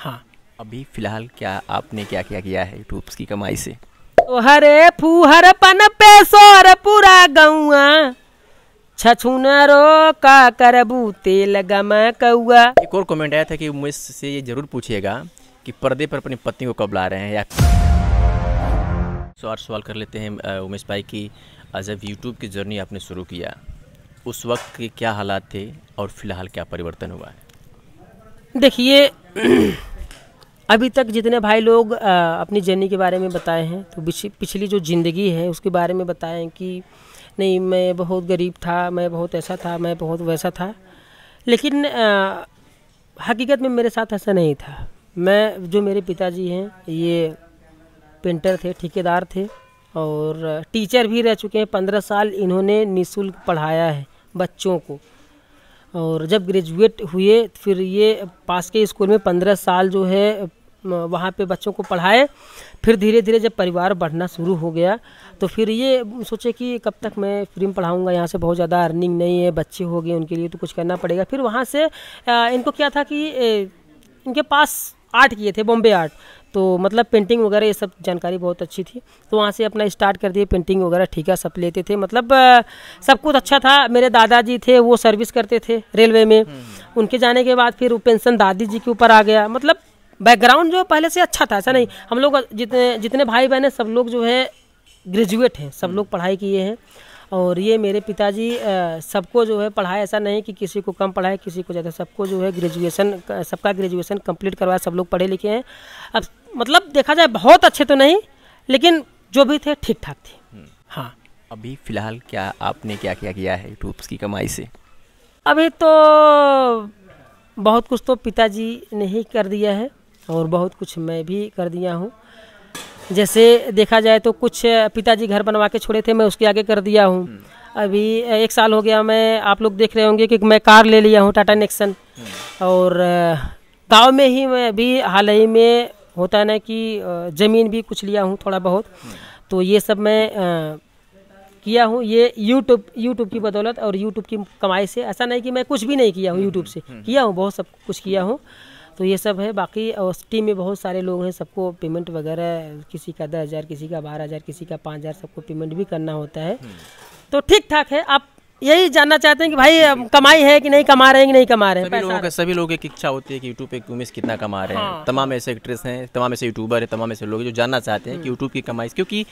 हाँ अभी फिलहाल क्या आपने क्या क्या किया है यूट्यूब की कमाई से हरे फूहर पन पे सोर पूरा गुआ छछुन रो का करबू तेल गमा कौआ एक और कमेंट आया था कि मुझ से ये जरूर पूछिएगा कि पर्दे पर अपनी पत्नी को कब ला रहे हैं या सो सवाल कर लेते हैं उमेश भाई की जब यूट्यूब की जर्नी आपने शुरू किया उस वक्त के क्या हालात थे और फिलहाल क्या परिवर्तन हुआ है देखिए अभी तक जितने भाई लोग अपनी जर्नी के बारे में बताए हैं तो पिछली जो ज़िंदगी है उसके बारे में बताएं कि नहीं मैं बहुत गरीब था मैं बहुत ऐसा था मैं बहुत वैसा था लेकिन आ, हकीकत में मेरे साथ ऐसा नहीं था मैं जो मेरे पिताजी हैं ये पेंटर थे ठेकेदार थे और टीचर भी रह चुके हैं पंद्रह साल इन्होंने निशुल्क पढ़ाया है बच्चों को और जब ग्रेजुएट हुए फिर ये पास के स्कूल में पंद्रह साल जो है वहाँ पे बच्चों को पढ़ाए फिर धीरे धीरे जब परिवार बढ़ना शुरू हो गया तो फिर ये सोचे कि कब तक मैं फ्री में पढ़ाऊँगा यहाँ से बहुत ज़्यादा अर्निंग नहीं है बच्चे हो गए उनके लिए तो कुछ करना पड़ेगा फिर वहाँ से इनको क्या था कि इनके पास आर्ट किए थे बॉम्बे आर्ट तो मतलब पेंटिंग वगैरह ये सब जानकारी बहुत अच्छी थी तो वहाँ से अपना स्टार्ट कर दिए पेंटिंग वगैरह ठीक है सब लेते थे मतलब सब कुछ अच्छा था मेरे दादाजी थे वो सर्विस करते थे रेलवे में हम्म। उनके जाने के बाद फिर वो पेंशन दादी जी के ऊपर आ गया मतलब बैकग्राउंड जो पहले से अच्छा था ऐसा नहीं हम लोग जितने जितने भाई बहन हैं सब लोग जो है ग्रेजुएट हैं सब लोग पढ़ाई किए हैं और ये मेरे पिताजी सबको जो है पढ़ाए ऐसा नहीं कि किसी को कम पढ़ाए किसी को ज़्यादा सबको जो है ग्रेजुएशन सबका ग्रेजुएशन कंप्लीट करवाया सब लोग पढ़े लिखे हैं अब मतलब देखा जाए बहुत अच्छे तो नहीं लेकिन जो भी थे ठीक ठाक थे हम्म। हाँ अभी फ़िलहाल क्या आपने क्या क्या किया है यूट्यूब की कमाई से अभी तो बहुत कुछ तो पिताजी ने ही कर दिया है और बहुत कुछ मैं भी कर दिया हूँ जैसे देखा जाए तो कुछ पिताजी घर बनवा के छोड़े थे मैं उसके आगे कर दिया हूँ हम्म। अभी एक साल हो गया मैं आप लोग देख रहे होंगे कि मैं कार ले लिया हूँ टाटा नेक्सन हम्म। और गाँव में ही मैं अभी हाल ही में होता है ना कि ज़मीन भी कुछ लिया हूँ थोड़ा बहुत हम्म। तो ये सब मैं किया हूँ ये यूट्यूब यूट्यूब की बदौलत और यूट्यूब की कमाई से ऐसा नहीं कि मैं कुछ भी नहीं किया हूँ यूट्यूब से किया हूँ बहुत सब कुछ किया हूँ तो ये सब है बाकी टीम में बहुत सारे लोग हैं सबको पेमेंट वगैरह किसी का दस हज़ार किसी का बारह हज़ार किसी का पाँच हज़ार सबको पेमेंट भी करना होता है हम्म। तो ठीक ठाक है आप यही जानना चाहते हैं कि भाई कमाई है कि नहीं कमा रहे हैं कि नहीं कमा रहे हैं सभी लोगों का सभी लोगों की इच्छा होती है कि यूट्यूब पे यूमिस कितना कमा रहे हैं हाँ। तमाम ऐसे एक्ट्रेस हैं तमाम ऐसे यूट्यूबर हैं तमाम ऐसे लोग जो जानना चाहते हैं कि यूट्यूब की कमाई क्योंकि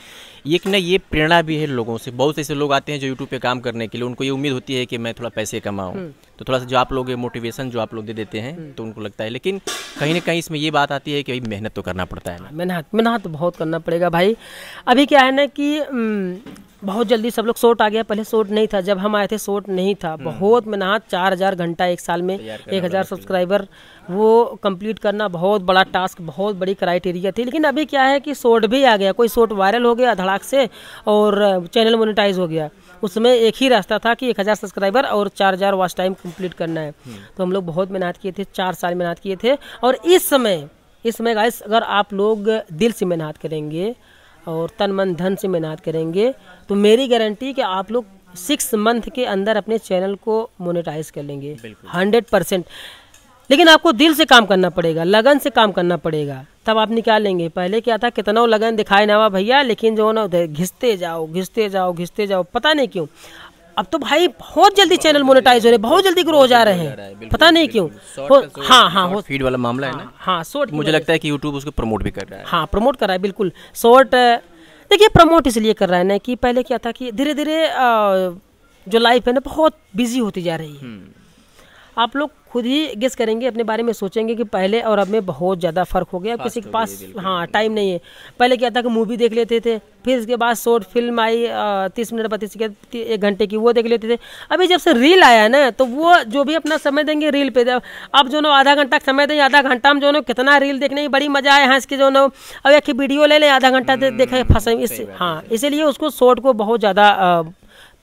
एक ना ये प्रेरणा भी है लोगों से बहुत ऐसे लोग आते हैं जो यूट्यूब पर काम करने के लिए उनको ये उम्मीद होती है कि मैं थोड़ा पैसे कमाऊँ हम्म। तो थोड़ा सा जो आप लोग मोटिवेशन जो आप लोग दे देते हैं हम्म। तो उनको लगता है लेकिन कहीं ना कहीं इसमें ये बात आती है कि भाई मेहनत तो करना पड़ता है मेहनत मेहनत बहुत करना पड़ेगा भाई अभी क्या है ना कि हम्म, बहुत जल्दी सब लोग शॉर्ट आ गया पहले शॉर्ट नहीं था जब हम आए थे शॉर्ट नहीं था हम्म। बहुत मेहनत चार हज़ार घंटा एक साल में एक हज़ार सब्सक्राइबर वो कंप्लीट करना बहुत बड़ा टास्क बहुत बड़ी क्राइटेरिया थी लेकिन अभी क्या है कि शॉर्ट भी आ गया कोई शॉर्ट वायरल हो गया धड़ाक से और चैनल मोनिटाइज हो गया उसमें एक ही रास्ता था कि एक हज़ार सब्सक्राइबर और चार हज़ार वॉच टाइम कंप्लीट करना है हम्म। तो हम लोग बहुत मेहनत किए थे चार साल मेहनत किए थे और इस समय इस समय अगर आप लोग दिल से मेहनत करेंगे और तन मन धन से मेहनत करेंगे तो मेरी गारंटी कि आप लोग सिक्स मंथ के अंदर अपने चैनल को मोनेटाइज कर लेंगे हंड्रेड परसेंट लेकिन आपको दिल से काम करना पड़ेगा लगन से काम करना पड़ेगा तब आप निकालेंगे पहले क्या था कितना लगन दिखाए ना हुआ भैया लेकिन जो ना घिसते जाओ घिसते जाओ घिसते जाओ पता नहीं क्यों अब तो भाई बहुत जल्दी चैनल मोनेटाइज हो रहे बहुत जल्दी ग्रो हो जा रहे हैं पता नहीं क्यों हाँ हाँ फीड वाला मामला है ना हाँ शॉर्ट हाँ, मुझे लगता है कि यूट्यूब उसको प्रमोट भी कर रहा है हाँ प्रमोट कर रहा है बिल्कुल शॉर्ट देखिए प्रमोट इसलिए कर रहा है ना कि पहले क्या था कि धीरे धीरे जो लाइफ है ना बहुत बिजी होती जा रही है हम्म। आप लोग खुद ही गेस करेंगे अपने बारे में सोचेंगे कि पहले और अब में बहुत ज़्यादा फ़र्क हो गया किसी के तो पास हाँ टाइम नहीं है पहले क्या था कि मूवी देख लेते थे फिर इसके बाद शॉर्ट फिल्म आई तीस मिनट बत्तीस सेकेंड एक घंटे की वो देख लेते थे अभी जब से रील आया ना तो वो जो भी अपना समय देंगे रील पे अब जो ना आधा घंटा समय देंगे आधा घंटा में जो ना कितना रील देखने की बड़ी मज़ा आया हाँ इसके जो ना अब एक वीडियो ले लें आधा घंटा देखें हम्म, फंसे इस हाँ इसीलिए उसको शॉर्ट को बहुत ज़्यादा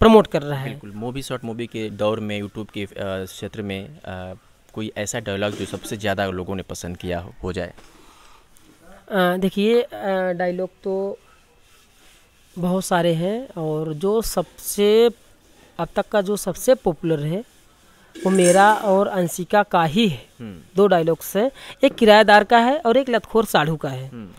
प्रमोट कर रहा है बिल्कुल मूवी शॉर्ट मूवी के दौर में यूट्यूब के क्षेत्र में आ, कोई ऐसा डायलॉग जो सबसे ज़्यादा लोगों ने पसंद किया हो, हो जाए देखिए डायलॉग तो बहुत सारे हैं और जो सबसे अब तक का जो सबसे पॉपुलर है वो मेरा और अंशिका का ही है हम्म। दो डायलॉग्स हैं एक किराएदार का है और एक लतखोर साढ़ू का है हम्म।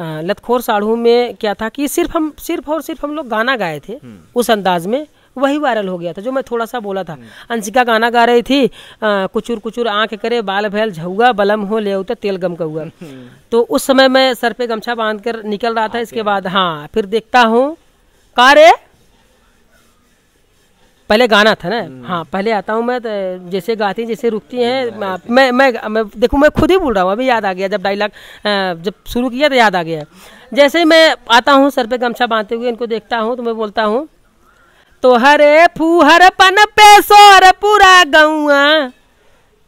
लतखोर साढ़ू में क्या था कि सिर्फ हम सिर्फ और सिर्फ हम लोग गाना गाए थे हम्म। उस अंदाज में वही वायरल हो गया था जो मैं थोड़ा सा बोला था हम्म। अंशिका गाना गा रही थी आ, कुचुर कुचुर आंख करे बाल भैल झुआ बलम हो ले उतर तेल गम हुआ हम्म। तो उस समय मैं सर पे गमछा बांध कर निकल रहा था इसके बाद हाँ फिर देखता हूँ कारे पहले गाना था ना हम्म। हाँ पहले आता हूँ मैं तो जैसे गाती जैसे रुकती हैं मैं मैं मैं देखो मैं खुद ही बोल रहा हूँ अभी याद आ गया जब डायलॉग जब शुरू किया तो याद आ गया जैसे मैं आता हूँ सर पे गमछा बांधते हुए इनको देखता हूँ तो मैं बोलता हूँ तो हरे फूहर पन पे सोर पूरा गुआ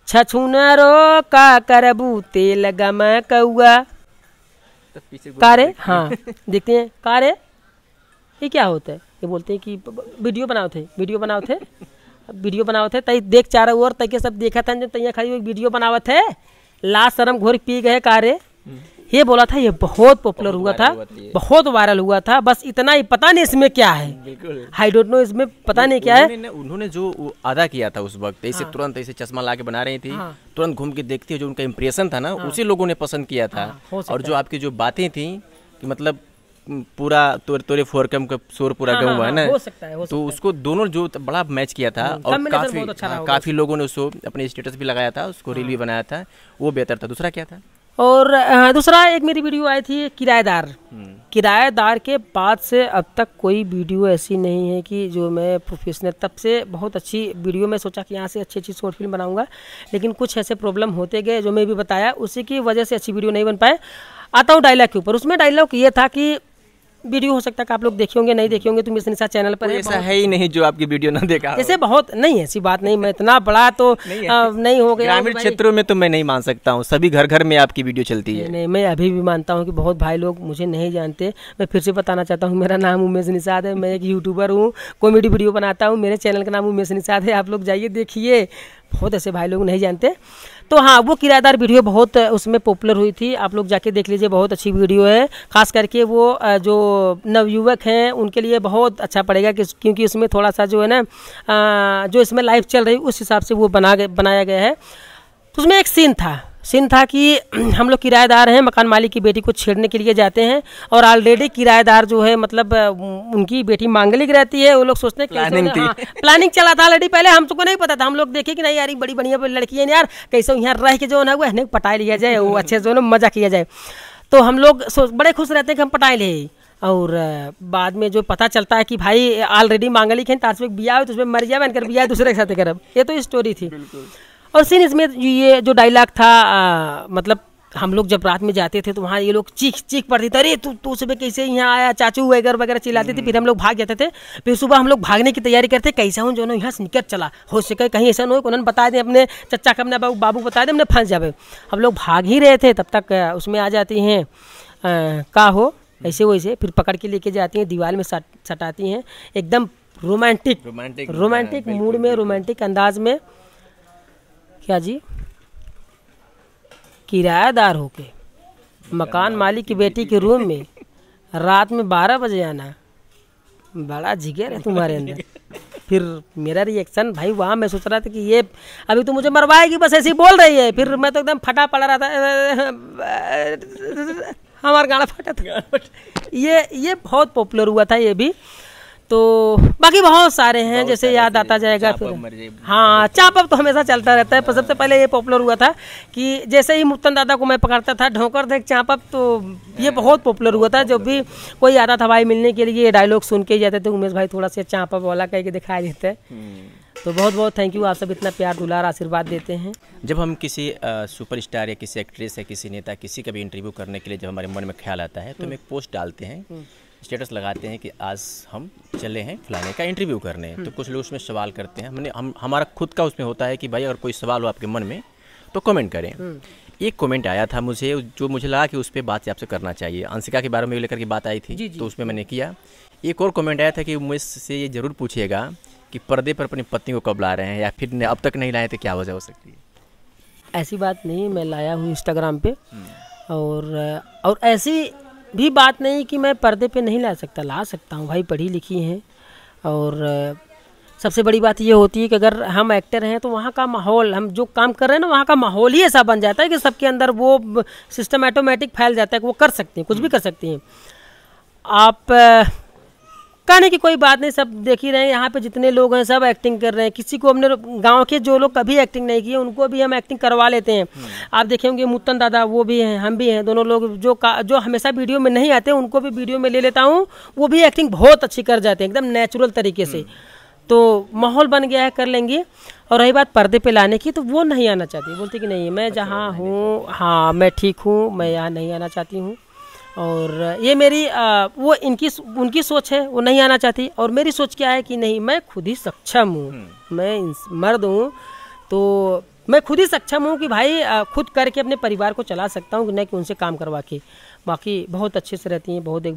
छछुन रो का करबू तेल गम कौआ कारे हाँ देखते हैं कारे ये क्या होता है ये बोलते हैं कि वीडियो बनाओ थे वीडियो बनाओ थे वीडियो बनाओ थे तई देख चारों और तई के सब देखा था जब तैयार खड़ी हुई वीडियो बनावा थे लास्ट शरम घोर पी गए कारे हम्म। ये बोला था ये बहुत पॉपुलर हुआ था बहुत वायरल हुआ था बस इतना ही पता नहीं इसमें क्या है आई डोंट नो इसमें पता नहीं क्या है उन्होंने जो अदा किया था उस वक्त ऐसे हाँ। तुरंत ऐसे चश्मा ला के बना रही थी हाँ। तुरंत घूम के देखती है जो उनका इम्प्रेशन था ना हाँ। उसी लोगों ने पसंद किया था और जो आपकी जो बातें थी कि मतलब पूरा तोरे तोरे फोर कम का शोर पूरा हाँ, हाँ हुआ है ना हाँ, तो उसको दोनों जो बड़ा मैच किया था हम्म, और काफी अच्छा हाँ, काफी लोगों ने उसको अपने स्टेटस भी लगाया था उसको रील भी बनाया था वो बेहतर था दूसरा क्या था और दूसरा एक मेरी वीडियो आई थी किराएदार हम्म। किराएदार के बाद से अब तक कोई वीडियो ऐसी नहीं है कि जो मैं प्रोफेशनल तब से बहुत अच्छी वीडियो में सोचा कि यहाँ से अच्छी अच्छी शॉर्ट फिल्म बनाऊंगा लेकिन कुछ ऐसे प्रॉब्लम होते गए जो मैं भी बताया उसी की वजह से अच्छी वीडियो नहीं बन पाए आता हूँ डायलॉग के ऊपर उसमें डायलॉग ये था कि वीडियो हो सकता है आप लोग देखे होंगे नहीं देखे होंगे तो मिस निशा चैनल पर ऐसा है ही नहीं जो आपकी वीडियो ना देखा ऐसे बहुत नहीं ऐसी बात नहीं मैं इतना बड़ा तो नहीं हो गया ग्रामीण क्षेत्रों में तो मैं नहीं मान सकता हूँ सभी घर घर में आपकी वीडियो चलती है नहीं मैं अभी भी मानता हूँ की बहुत भाई लोग मुझे नहीं जानते मैं फिर से बताना चाहता हूँ मेरा नाम उमेश निषाद है मैं एक यूट्यूबर हूँ कॉमेडी वीडियो बनाता हूँ मेरे चैनल का नाम उमेश निषाद है आप लोग जाइए देखिए बहुत ऐसे भाई लोग नहीं जानते तो हाँ वो किरायेदार वीडियो बहुत उसमें पॉपुलर हुई थी आप लोग जाके देख लीजिए बहुत अच्छी वीडियो है खास करके वो जो नवयुवक हैं उनके लिए बहुत अच्छा पड़ेगा कि क्योंकि उसमें थोड़ा सा जो है ना जो इसमें लाइफ चल रही उस हिसाब से वो बना बनाया गया है तो उसमें एक सीन था सीन था कि हम लोग किराएदार हैं मकान मालिक की बेटी को छेड़ने के लिए जाते हैं और ऑलरेडी किराएदार जो है मतलब उनकी बेटी मांगलिक रहती है वो लोग सोचते हैं प्लानिंग थी हाँ, प्लानिंग चला था ऑलरेडी पहले हम सबको नहीं पता था हम लोग देखे कि नहीं यार बड़ी बढ़िया लड़की है यार कैसे यहाँ रह के जो है वो पटा लिया जाए वो अच्छे जो है मजा किया जाए तो हम लोग बड़े खुश रहते हैं कि हम पटाए ले और बाद में जो पता चलता है कि भाई ऑलरेडी मांगलिक है तारसविक बिया हुए तो उसमें मर जाए बनकर बिया दूसरे के साथ करब ये तो स्टोरी थी और सीन इसमें ये जो डायलॉग था आ, मतलब हम लोग जब रात में जाते थे तो वहाँ ये लोग चीख चीख पड़ते थे अरे तू तू सुबह कैसे यहाँ आया चाचू वगैरह वगैरह चिल्लाते थे हम्म। फिर हम लोग भाग जाते थे फिर सुबह हम लोग भागने की तैयारी करते कैसा हूँ जो ना यहाँ से निकट चला हो सके कहीं ऐसा नहीं हो उन्होंने बता दें अपने चचा का अपने बाबू बता दें हमने फंस जाए हम लोग भाग ही रहे थे तब तक उसमें आ जाती हैं का हो हम्म। ऐसे वैसे फिर पकड़ के लेके जाती हैं दीवार में सट सटाती हैं एकदम रोमांटिक रोमांटिक रोमांटिक हाँ, मूड में रोमांटिक अंदाज में क्या जी किरायादार होके मकान मालिक की बेटी के रूम में रात में बारह बजे आना बड़ा जिगर है तुम्हारे अंदर फिर मेरा रिएक्शन भाई वहाँ मैं सोच रहा था कि ये अभी तो मुझे मरवाएगी बस ऐसी बोल रही है फिर मैं तो एकदम फटा पड़ रहा था हमारा गाना फटा था ये ये बहुत पॉपुलर हुआ था ये भी तो बाकी बहुत सारे हैं बहुत जैसे याद आता जाएगा फिर हाँ अब तो हमेशा चलता रहता है पर सबसे पहले ये पॉपुलर हुआ था कि जैसे ही मुक्तन दादा को मैं पकड़ता था ढोकर देख अब तो ये हाँ, बहुत पॉपुलर हुआ था जब भी कोई आता था भाई मिलने के लिए ये डायलॉग सुन के ही जाते थे उमेश भाई थोड़ा सा चापअप वाला कह के दिखाई देते हम्म। तो बहुत बहुत थैंक यू आप सब इतना प्यार दुलार आशीर्वाद देते हैं जब हम किसी सुपरस्टार या किसी एक्ट्रेस या किसी नेता किसी का भी इंटरव्यू करने के लिए जब हमारे मन में ख्याल आता है तो हम्म। हम एक पोस्ट डालते हैं हम्म। स्टेटस लगाते हैं कि आज हम चले हैं फलाने का इंटरव्यू करने हम्म। तो कुछ लोग उसमें सवाल करते हैं हमने हम हमारा खुद का उसमें होता है कि भाई अगर कोई सवाल हो आपके मन में तो कमेंट करें हम्म। एक कमेंट आया था मुझे जो मुझे लगा कि उस पर बात आपसे करना चाहिए अंशिका के बारे में लेकर के बात आई थी जी जी। तो उसमें मैंने किया एक और कमेंट आया था कि मुझसे ये ज़रूर पूछिएगा कि पर्दे पर अपनी पत्नी को कब ला रहे हैं या फिर अब तक नहीं लाए थे तो क्या वजह हो सकती है ऐसी बात नहीं मैं लाया हूँ इंस्टाग्राम पे हम्म। और और ऐसी भी बात नहीं कि मैं पर्दे पे नहीं ला सकता ला सकता हूँ भाई पढ़ी लिखी हैं और सबसे बड़ी बात ये होती है कि अगर हम एक्टर हैं तो वहाँ का माहौल हम जो काम कर रहे हैं ना वहाँ का माहौल ही ऐसा बन जाता है कि सबके अंदर वो सिस्टम ऐटोमेटिक फैल जाता है कि वो कर सकते हैं कुछ भी हम्म। कर सकते हैं आप कहने की कोई बात नहीं सब देख ही रहे हैं यहाँ पे जितने लोग हैं सब एक्टिंग कर रहे हैं किसी को हमने गांव के जो लोग कभी एक्टिंग नहीं किए उनको भी हम एक्टिंग करवा लेते हैं हम्म। आप देखे होंगे मुत्तन दादा वो भी हैं हम भी हैं दोनों लोग जो जो हमेशा वीडियो में नहीं आते उनको भी वीडियो में ले लेता हूँ वो भी एक्टिंग बहुत अच्छी कर जाते हैं एकदम नेचुरल तरीके से हम्म। तो माहौल बन गया है कर लेंगे और रही बात पर्दे पे लाने की तो वो नहीं आना चाहती बोलती कि नहीं मैं अच्छा, जहाँ हूँ हाँ मैं ठीक हूँ मैं यहाँ नहीं आना चाहती हूँ और ये मेरी आ, वो इनकी उनकी सोच है वो नहीं आना चाहती और मेरी सोच क्या है कि नहीं मैं खुद ही सक्षम हूँ हम्म। मैं मर्द हूँ तो मैं खुद ही सक्षम हूँ कि भाई आ, खुद करके अपने परिवार को चला सकता हूँ न कि उनसे काम करवा के बाकी बहुत अच्छे से रहती हैं बहुत देखभाल